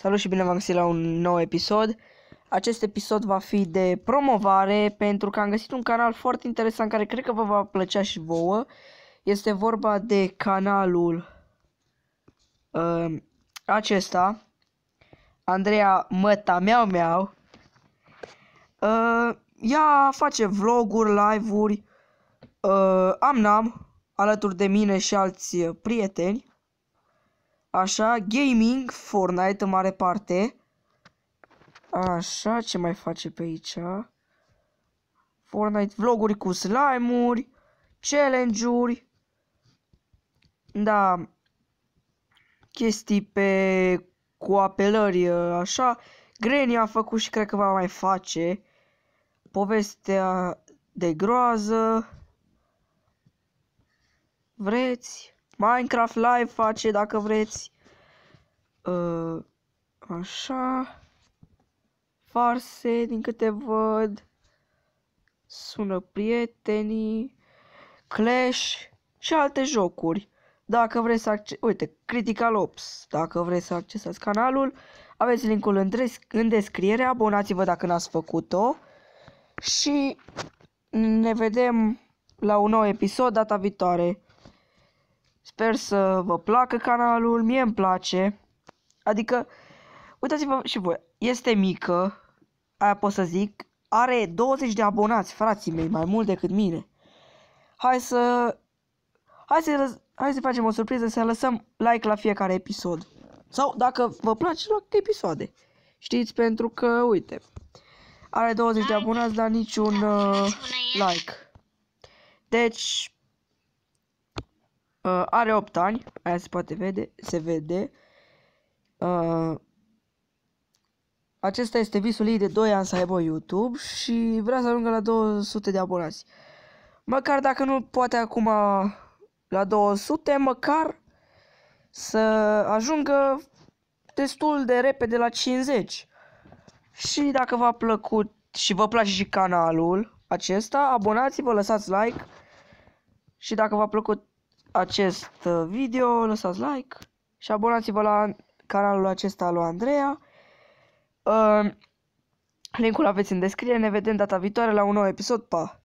Salut și bine v-am găsit la un nou episod. Acest episod va fi de promovare pentru că am găsit un canal foarte interesant care cred că vă va plăcea și vouă. Este vorba de canalul uh, acesta, Andreea Măta Miau Miau. Uh, ea face vloguri, live-uri, uh, am-nam, alături de mine și alți uh, prieteni. Așa, gaming, Fortnite în mare parte. Așa, ce mai face pe aici? Fortnite, vloguri cu slime-uri, challenge-uri. Da, chestii pe cu apelări, așa. Granny a făcut și cred că va mai face povestea de groază. Vreți? Minecraft Live face, dacă vreți. Uh, așa. Farse, din câte văd. Sună prietenii. Clash și alte jocuri. Dacă vreți să acce- Uite, Critical Ops. Dacă vreți să accesați canalul, aveți linkul în, în descriere. Abonați-vă dacă n-ați făcut-o. Și ne vedem la un nou episod data viitoare. Sper să vă placă canalul, mie îmi place. Adică, uitați-vă și voi, este mică, aia pot să zic, are 20 de abonați, frații mei, mai mult decât mine. Hai să... Hai să, hai să facem o surpriză, să lăsăm like la fiecare episod. Sau, dacă vă place, la episoade. Știți, pentru că, uite, are 20 de abonați, dar niciun uh, like. Deci, Uh, are 8 ani, aia se poate vede, se vede. Uh, acesta este visul ei de 2 ani să aibă YouTube și vrea să ajungă la 200 de abonați. Măcar dacă nu poate acum la 200, măcar să ajungă destul de repede la 50. Și dacă v-a plăcut și vă place și canalul acesta, abonați-vă, lăsați like și dacă v-a plăcut acest uh, video, lăsați like și abonați-vă la canalul acesta lui Andreea. Uh, Linkul aveți în descriere, ne vedem data viitoare la un nou episod, pa!